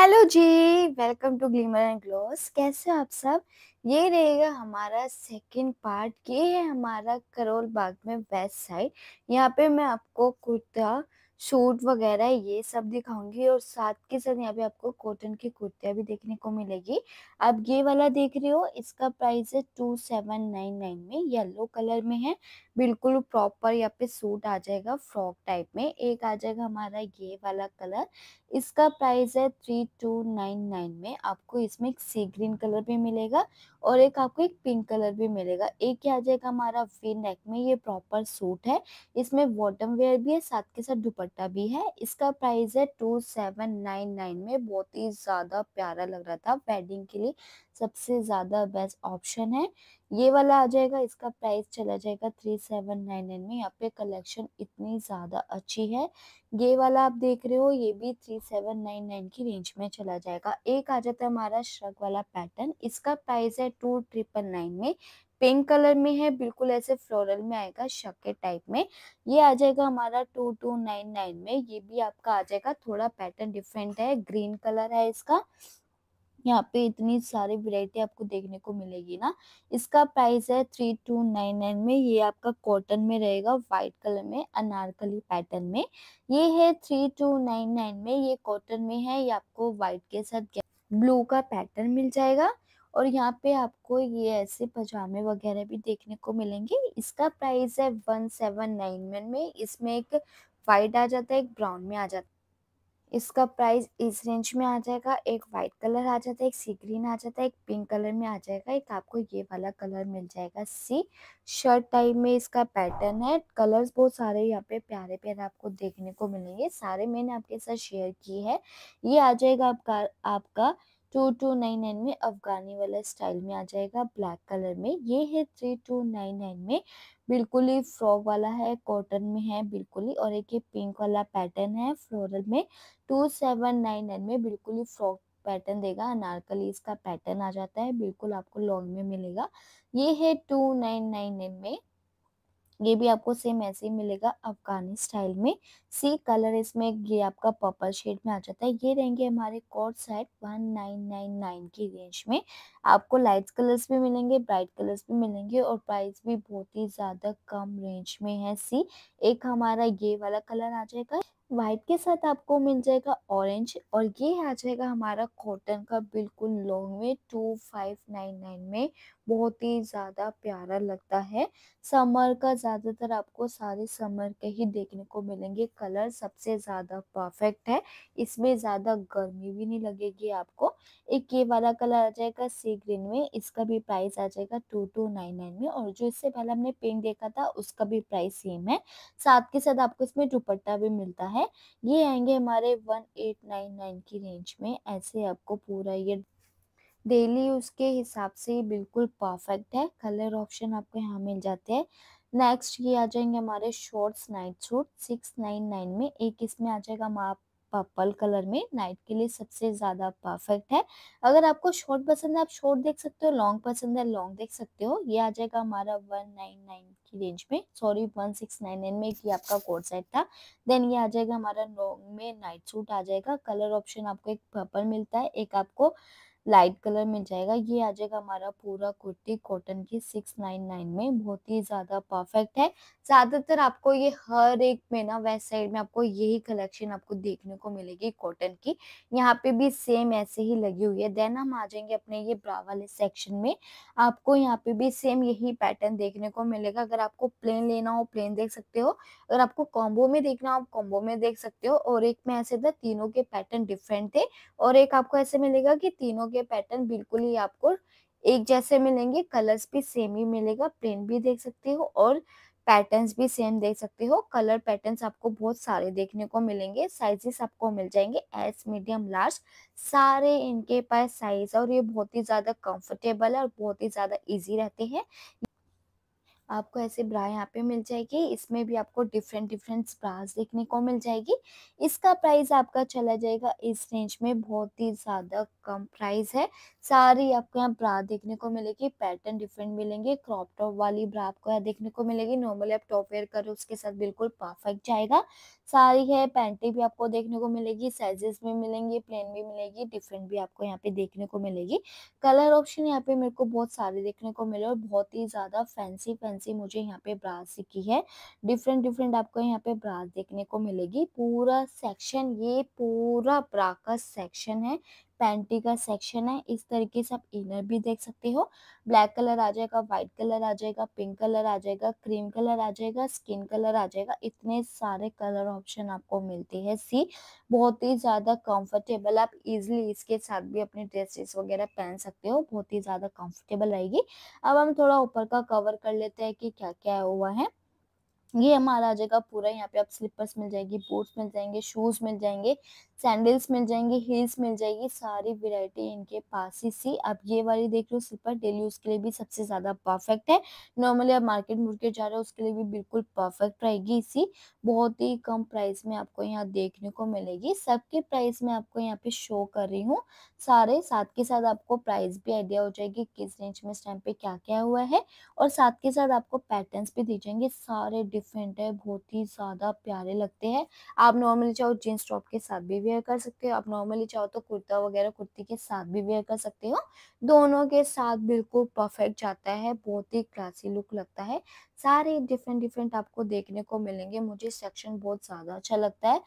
Hello ji welcome to Glimmer and Gloss कैसे हो आप सब ये रहेगा हमारा सेकंड पार्ट ये है हमारा करोल बाग में वेस्ट साइड यहाँ पे मैं आपको कुर्ता सूट वगैरह ये सब दिखाऊंगी और साथ के साथ यहाँ पे आपको कॉटन की कुर्तियाँ भी देखने को मिलेगी आप ये वाला देख रहे हो इसका प्राइस है टू सेवन नाइन नाइन में येलो कलर में है बिल्कुल प्रॉपर यहाँ पे सूट आ जाएगा फ्रॉक टाइप में एक आ जाएगा हमारा ये वाला कलर इसका प्राइस है थ्री टू नाइन नाइन में आपको इसमें एक सी ग्रीन कलर भी मिलेगा और एक आपको एक पिंक कलर भी मिलेगा एक ही आ जाएगा हमारा वी नेक में ये प्रॉपर सूट है इसमें बॉटम वेयर भी है साथ के साथ दुपट्टा दुपट्टा भी है इसका प्राइस है टू सेवन नाइन नाइन में बहुत ही ज़्यादा प्यारा लग रहा था वेडिंग के लिए सबसे ज़्यादा बेस्ट ऑप्शन है ये वाला आ जाएगा इसका प्राइस चला जाएगा थ्री सेवन नाइन नाइन में यहाँ पे कलेक्शन इतनी ज़्यादा अच्छी है ये वाला आप देख रहे हो ये भी थ्री सेवन नाइन नाइन की रेंज में चला जाएगा एक आ जाता है हमारा श्रग वाला पैटर्न इसका प्राइस है टू ट्रिपल नाइन में पिंक कलर में है बिल्कुल ऐसे फ्लोरल में आएगा शके टाइप में ये आ जाएगा हमारा टू टू नाइन नाइन में ये भी आपका आ जाएगा थोड़ा पैटर्न डिफरेंट है ग्रीन कलर है इसका यहाँ पे इतनी सारी वेरायटी आपको देखने को मिलेगी ना इसका प्राइस है थ्री टू नाइन नाइन में ये आपका कॉटन में रहेगा व्हाइट कलर में अनारकली पैटर्न में ये है थ्री टू नाइन नाइन में ये कॉटन में है ये आपको व्हाइट के साथ ब्लू का पैटर्न मिल जाएगा और यहाँ पे आपको ये ऐसे पजामे वगैरह भी देखने को मिलेंगे इसका प्राइस है वन सेवन नाइन में इसमें एक वाइट आ जाता है एक ब्राउन में आ जाता है इसका प्राइस इस रेंज में आ जाएगा एक वाइट कलर आ जाता है एक सी ग्रीन आ जाता है एक पिंक कलर में आ जाएगा एक आपको ये वाला कलर मिल जाएगा सी शर्ट टाइप में इसका पैटर्न है कलर्स बहुत सारे यहाँ पे प्यारे प्यारे आपको देखने को मिलेंगे सारे मैंने आपके साथ शेयर की है ये आ जाएगा आपका आपका टू टू नाइन नाइन में अफगानी वाला स्टाइल में आ जाएगा ब्लैक कलर में ये है थ्री टू नाइन नाइन में बिल्कुल ही फ्रॉक वाला है कॉटन में है बिल्कुल ही और एक ये पिंक वाला पैटर्न है फ्लोरल में टू सेवन नाइन नाइन में बिल्कुल ही फ्रॉक पैटर्न देगा अनारकली इसका पैटर्न आ जाता है बिल्कुल आपको लॉन्ग में मिलेगा ये है टू नाइन नाइन नाइन में ये भी आपको सेम ऐसे ही मिलेगा अफगानी स्टाइल में सी कलर इसमें ये आपका पर्पल शेड में आ जाता है ये रहेंगे हमारे cot set one nine nine nine की रेंज में आपको लाइट कलर्स भी मिलेंगे ब्राइट कलर्स भी मिलेंगे और प्राइस भी बहुत ही ज़्यादा कम रेंज में है सी एक हमारा ये वाला कलर आ जाएगा वाइट के साथ आपको मिल जाएगा ऑरेंज और ये आ जाएगा हमारा कॉटन का बिल्कुल लॉन्ग में टू फाइव नाइन नाइन में बहुत ही ज़्यादा प्यारा लगता है समर का ज़्यादातर आपको सारे समर के ही देखने को मिलेंगे कलर सबसे ज़्यादा परफेक्ट है इसमें ज़्यादा गर्मी भी नहीं लगेगी आपको एक ये वाला कलर आ जाएगा सी ग्रीन में इसका भी प्राइस आ जाएगा टू टू नाइन नाइन में और जो इससे पहले हमने पिंक देखा था उसका भी प्राइस सेम है साथ के साथ आपको इसमें दुपट्टा भी मिलता है ये आएंगे हमारे वन एट नाइन नाइन की रेंज में ऐसे आपको पूरा ये डेली उसके हिसाब से बिल्कुल परफेक्ट है कलर ऑप्शन आपको यहाँ मिल जाते हैं नेक्स्ट ये आ जाएंगे हमारे shorts night suit six nine nine में एक इसमें आ जाएगा माप पर्पल कलर में नाइट के लिए सबसे ज़्यादा परफेक्ट है अगर आपको शॉर्ट पसंद है आप शॉर्ट देख सकते हो लॉन्ग पसंद है लॉन्ग देख सकते हो ये आ जाएगा हमारा वन नाइन नाइन की रेंज में sorry one six nine nine में ये आपका कोर्ट सेट था देन ये आ जाएगा हमारा लॉन्ग में नाइट सूट आ जाएगा कलर ऑप्शन आपको एक पर्पल मिलता है एक आपको लाइट कलर मिल जाएगा ये आ जाएगा हमारा पूरा कुर्ती कॉटन की सिक्स नाइन नाइन में बहुत ही ज़्यादा परफेक्ट है ज़्यादातर आपको ये हर एक में ना वेस्ट साइड में आपको यही कलेक्शन आपको देखने को मिलेगी कॉटन की यहाँ पे भी सेम ऐसे ही लगी हुई है देन हम आ जाएंगे अपने ये ब्रा वाले सेक्शन में आपको यहाँ पे भी सेम यही पैटर्न देखने को मिलेगा अगर आपको प्लेन लेना हो प्लेन देख सकते हो अगर आपको कॉम्बो में देखना हो आप कॉम्बो में देख सकते हो और एक में ऐसे था तीनों के पैटर्न डिफरेंट थे और एक आपको ऐसे मिलेगा कि तीनों के पैटर्न बिल्कुल ही आपको एक जैसे मिलेंगे कलर्स भी सेम ही मिलेगा प्रिंट भी देख सकते हो और पैटर्न्स भी सेम देख सकते हो कलर पैटर्न्स आपको बहुत सारे देखने को मिलेंगे साइजेस आपको मिल जाएंगे एस मीडियम लार्ज सारे इनके पास साइज और ये बहुत ही ज़्यादा कंफर्टेबल है और बहुत ही ज़्यादा इजी रहते हैं आपको ऐसे ब्रा यहाँ पे मिल जाएगी इसमें भी आपको डिफरेंट डिफरेंट ब्रास देखने को मिल जाएगी इसका प्राइस आपका चला जाएगा इस रेंज में बहुत ही ज़्यादा कम प्राइस है सारी आपको यहाँ ब्रा देखने को मिलेगी पैटर्न डिफरेंट मिलेंगे क्रॉप टॉप वाली ब्रा आपको यहाँ देखने को मिलेगी नॉर्मली आप टॉप वेयर करो उसके साथ बिल्कुल परफेक्ट जाएगा सारी है पैंटी भी आपको देखने को मिलेगी साइजेस भी मिलेंगे प्लेन भी मिलेगी डिफरेंट भी आपको यहाँ पे देखने को मिलेगी कलर ऑप्शन यहाँ पे मेरे को बहुत सारे देखने को मिले और बहुत ही ज़्यादा फैंसी फैंसी से मुझे यहाँ पे ब्रास की है डिफरेंट डिफरेंट आपको यहाँ पे ब्रास देखने को मिलेगी पूरा सेक्शन ये पूरा ब्रा का सेक्शन है पैंटी का सेक्शन है इस तरीके से आप इनर भी देख सकते हो ब्लैक कलर आ जाएगा व्हाइट कलर आ जाएगा पिंक कलर आ जाएगा क्रीम कलर आ जाएगा स्किन कलर आ जाएगा इतने सारे कलर ऑप्शन आपको मिलते हैं सी बहुत ही ज़्यादा कंफर्टेबल आप इजिली इसके साथ भी अपने ड्रेसेस वगैरह पहन सकते हो बहुत ही ज़्यादा कंफर्टेबल रहेगी अब हम थोड़ा ऊपर का कवर कर लेते हैं कि क्या क्या हुआ है ये हमारा आ जाएगा पूरा यहाँ पे आप स्लीपर्स मिल जाएगी बूट्स मिल जाएंगे शूज मिल जाएंगे सैंडल्स मिल जाएंगे हील्स मिल जाएगी सारी वेरायटी इनके पास ही सी अब ये वाली देख लो स्लीपर डेली यूज के लिए भी सबसे ज्यादा परफेक्ट है नॉर्मली आप मार्केट मुड़के जा रहे हो उसके लिए भी बिल्कुल परफेक्ट रहेगी इसी बहुत ही कम प्राइस में आपको यहाँ देखने को मिलेगी सबके प्राइस में आपको यहाँ पे शो कर रही हूँ सारे साथ के साथ आपको प्राइस भी आइडिया हो जाएगी किस रेंज में इस टाइम पे क्या क्या हुआ है और साथ के साथ आपको पैटर्न भी दी जाएंगे सारे डिफरेंट है बहुत ही ज्यादा प्यारे लगते हैं आप नॉर्मली चाहो जीन्स टॉप के साथ भी वेयर कर सकते हो आप नॉर्मली चाहो तो कुर्ता वगैरह कुर्ती के साथ भी वेयर कर सकते हो दोनों के साथ बिल्कुल परफेक्ट जाता है बहुत ही क्लासी लुक लगता है सारे डिफरेंट डिफरेंट आपको देखने को मिलेंगे मुझे सेक्शन बहुत ज़्यादा अच्छा लगता है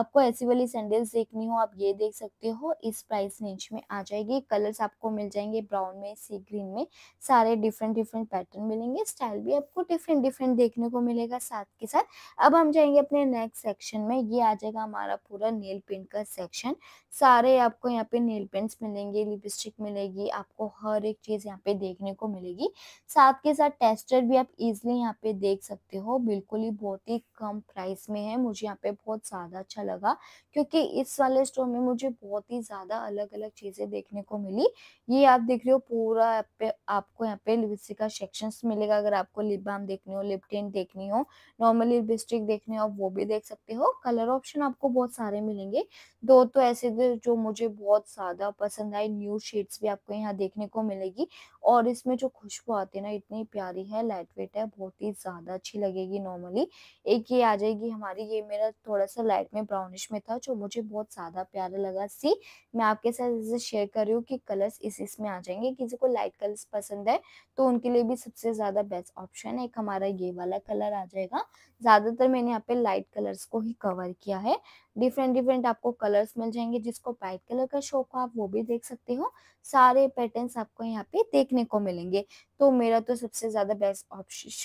आपको ऐसी वाली सैंडल्स देखनी हो आप ये देख सकते हो इस प्राइस रेंज में आ जाएगी कलर्स आपको मिल जाएंगे ब्राउन में सी ग्रीन में सारे डिफरेंट डिफरेंट पैटर्न मिलेंगे स्टाइल भी आपको डिफरेंट डिफरेंट देखने को मिलेगा साथ के साथ अब हम जाएंगे अपने नेक्स्ट सेक्शन में ये आ जाएगा हमारा पूरा नेल पेंट का सेक्शन सारे आपको यहाँ पे नेल पेंट्स मिलेंगे लिपस्टिक मिलेगी आपको हर एक चीज़ यहाँ पे देखने को मिलेगी साथ के साथ टेस्टर भी आप इजिली यहाँ पे देख सकते हो बिल्कुल ही बहुत ही कम प्राइस में है मुझे यहाँ पे बहुत ज़्यादा अच्छा लगा क्योंकि इस वाले स्टोर में मुझे बहुत ही ज़्यादा अलग अलग चीज़ें देखने को मिली ये आप देख रहे हो पूरा पे आपको यहाँ पे लिपस्टिक का सेक्शन मिलेगा अगर आपको लिप बाम देखनी हो लिप टेंट देखनी हो नॉर्मल लिपस्टिक देखनी हो वो भी देख सकते हो कलर ऑप्शन आपको बहुत सारे मिलेंगे दो तो ऐसे थे जो मुझे बहुत ज़्यादा पसंद आई न्यू शेड्स भी आपको यहाँ देखने को मिलेगी और इसमें जो खुशबू आती है ना इतनी प्यारी है लाइट वेट है बहुत ही ज़्यादा अच्छी लगेगी नॉर्मली एक ये आ जाएगी हमारी ये मेरा थोड़ा सा लाइट में ब्राउनिश में था जो मुझे बहुत ज़्यादा प्यारा लगा सी मैं आपके साथ इसे शेयर कर रही हूँ कि कलर्स इस इसमें आ जाएंगे किसी को लाइट कलर्स पसंद है तो उनके लिए भी सबसे ज़्यादा बेस्ट ऑप्शन है एक हमारा ये वाला कलर आ जाएगा ज़्यादातर मैंने यहाँ पे लाइट कलर्स को ही कवर किया है डिफरेंट डिफरेंट आपको आपको कलर्स मिल जाएंगे जिसको ब्राइट कलर का शौक हो आप वो भी देख सकते हो सारे पैटर्न्स आपको यहाँ पे देखने को मिलेंगे तो मेरा तो सबसे ज़्यादा बेस्ट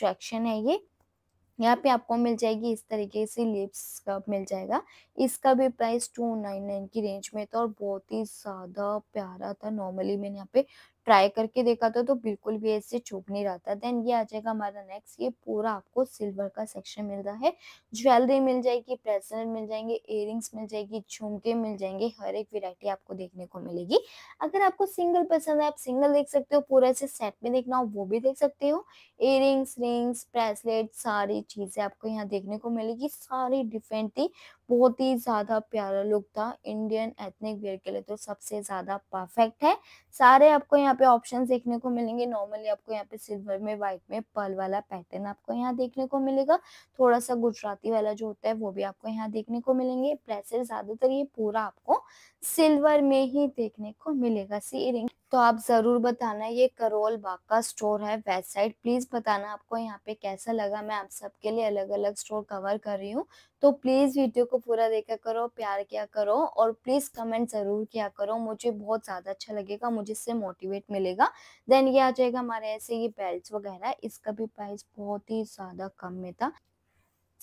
ऑप्शन है ये यहाँ पे आपको मिल जाएगी इस तरीके से लिप्स का मिल जाएगा इसका भी प्राइस टू नाइन नाइन की रेंज में था तो और बहुत ही ज़्यादा प्यारा था नॉर्मली मैंने यहाँ पे ट्राई करके देखा था तो बिल्कुल भी ऐसे छुप नहीं रहा था देन ये आ जाएगा हमारा नेक्स्ट ये पूरा आपको सिल्वर का सेक्शन मिल रहा है ज्वेलरी मिल जाएगी ब्रेसलेट मिल जाएंगे इयरिंग्स मिल जाएगी झुमके मिल जाएंगे हर एक वेरायटी आपको देखने को मिलेगी अगर आपको सिंगल पसंद है आप सिंगल देख सकते हो पूरा ऐसे सेट में देखना हो वो भी देख सकते हो इयरिंग्स रिंग्स ब्रेसलेट सारी चीज़ें आपको यहाँ देखने को मिलेगी सारी डिफरेंट थी बहुत ही ज़्यादा प्यारा लुक था इंडियन एथनिक वेयर के लिए तो सबसे ज़्यादा परफेक्ट है सारे आपको यहाँ यहाँ पे ऑप्शन देखने को मिलेंगे नॉर्मली आपको यहाँ पे सिल्वर में व्हाइट में पर्ल वाला पैटर्न आपको यहाँ देखने को मिलेगा थोड़ा सा गुजराती वाला जो होता है वो भी आपको यहाँ देखने को मिलेंगे प्रेसर ज्यादातर ये पूरा आपको सिल्वर में ही देखने को मिलेगा सी इरिंग तो आप ज़रूर बताना ये करोल बाग का स्टोर है वेस्ट साइड प्लीज़ बताना आपको यहाँ पे कैसा लगा मैं आप सबके लिए अलग अलग स्टोर कवर कर रही हूँ तो प्लीज़ वीडियो को पूरा देखा करो प्यार किया करो और प्लीज़ कमेंट ज़रूर किया करो मुझे बहुत ज़्यादा अच्छा लगेगा मुझे इससे मोटिवेट मिलेगा देन ये आ जाएगा हमारे ऐसे ये बेल्ट वगैरह इसका भी प्राइस बहुत ही ज़्यादा कम में था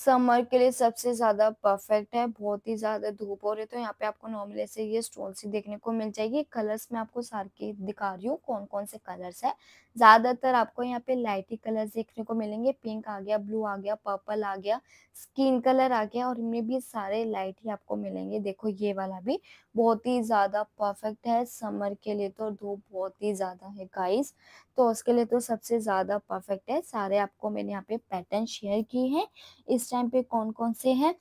समर के लिए सबसे ज़्यादा परफेक्ट है बहुत ही ज़्यादा धूप हो रही है तो यहाँ पे आपको नॉर्मल ऐसे ये स्टोन सी देखने को मिल जाएगी कलर्स में आपको सार के दिखा रही हूँ कौन कौन से कलर्स है ज़्यादातर आपको यहाँ पे लाइट ही कलर्स देखने को मिलेंगे पिंक आ गया ब्लू आ गया पर्पल आ गया स्किन कलर आ गया और इनमें भी सारे लाइट ही आपको मिलेंगे देखो ये वाला भी बहुत ही ज़्यादा परफेक्ट है समर के लिए तो धूप बहुत ही ज़्यादा है गाइस तो उसके लिए तो सबसे ज़्यादा परफेक्ट है सारे आपको मैंने यहाँ पे पैटर्न शेयर किए हैं इस टाइम पे कौन कौन से हैं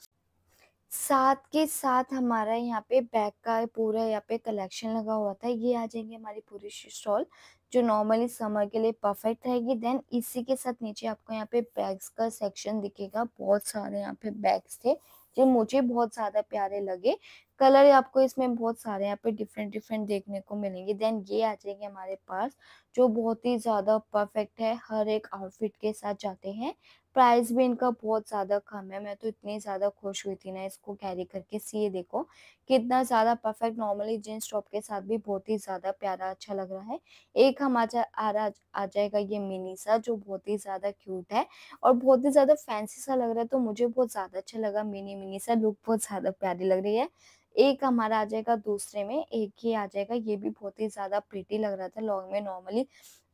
साथ के साथ हमारा यहाँ पे बैक का पूरा यहाँ पे कलेक्शन लगा हुआ था ये आ जाएंगे हमारी पूरी स्टॉल जो नॉर्मली समर के लिए परफेक्ट रहेगी देन इसी के साथ नीचे आपको यहाँ पे बैग्स का सेक्शन दिखेगा बहुत सारे यहाँ पे बैग्स थे जो मुझे बहुत ज़्यादा प्यारे लगे कलर आपको इसमें बहुत सारे यहाँ पे डिफरेंट डिफरेंट देखने को मिलेंगे देन ये आ जाएंगे हमारे पास जो बहुत ही ज़्यादा परफेक्ट है हर एक आउटफिट के साथ जाते हैं प्राइस भी इनका बहुत ज़्यादा कम है मैं तो इतनी ज़्यादा खुश हुई थी ना इसको कैरी करके सी ये देखो कितना ज़्यादा परफेक्ट नॉर्मली जीन्स टॉप के साथ भी बहुत ही ज़्यादा प्यारा अच्छा लग रहा है एक हमारा आ रहा आ जाएगा ये मिनी सा जो बहुत ही ज़्यादा क्यूट है और बहुत ही ज़्यादा फैंसी सा लग रहा है तो मुझे बहुत ज़्यादा अच्छा लगा मिनी मिनी सा लुक बहुत ज़्यादा प्यारी लग रही है एक हमारा आ जाएगा दूसरे में एक ही आ जाएगा ये भी बहुत ही ज़्यादा प्रीटी लग रहा था लॉन्ग में नॉर्मली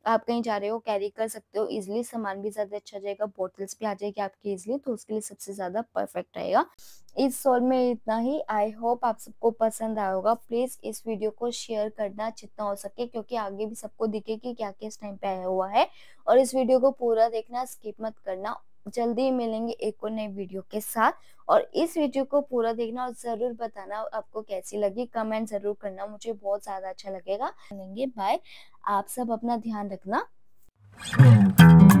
आप कहीं जा रहे हो कैरी कर सकते हो इजिली सामान भी ज़्यादा अच्छा जाएगा बॉटल्स भी आ जाएगी आपकी इजिली तो उसके लिए सबसे ज़्यादा परफेक्ट रहेगा इस सॉल में इतना ही आई होप आप सबको पसंद आया होगा प्लीज़ इस वीडियो को शेयर करना जितना हो सके क्योंकि आगे भी सबको दिखे कि क्या क्या इस टाइम पे आया हुआ है और इस वीडियो को पूरा देखना स्किप मत करना जल्दी मिलेंगे एक और नई वीडियो के साथ और इस वीडियो को पूरा देखना और जरूर बताना आपको कैसी लगी कमेंट जरूर करना मुझे बहुत ज्यादा अच्छा लगेगा मिलेंगे बाय आप सब अपना ध्यान रखना हम्म।